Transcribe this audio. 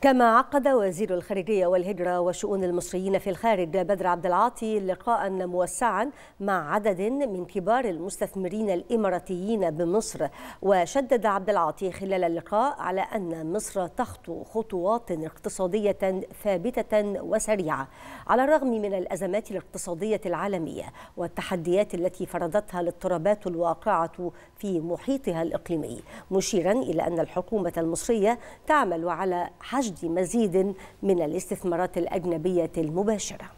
كما عقد وزير الخارجية والهجرة وشؤون المصريين في الخارج بدر عبد العاطي لقاء موسعا مع عدد من كبار المستثمرين الإماراتيين بمصر وشدد عبد العاطي خلال اللقاء على أن مصر تخطو خطوات اقتصادية ثابتة وسريعة على الرغم من الأزمات الاقتصادية العالمية والتحديات التي فرضتها الاضطرابات الواقعة في محيطها الإقليمي مشيرا إلى أن الحكومة المصرية تعمل على حجم وجد مزيد من الاستثمارات الأجنبية المباشرة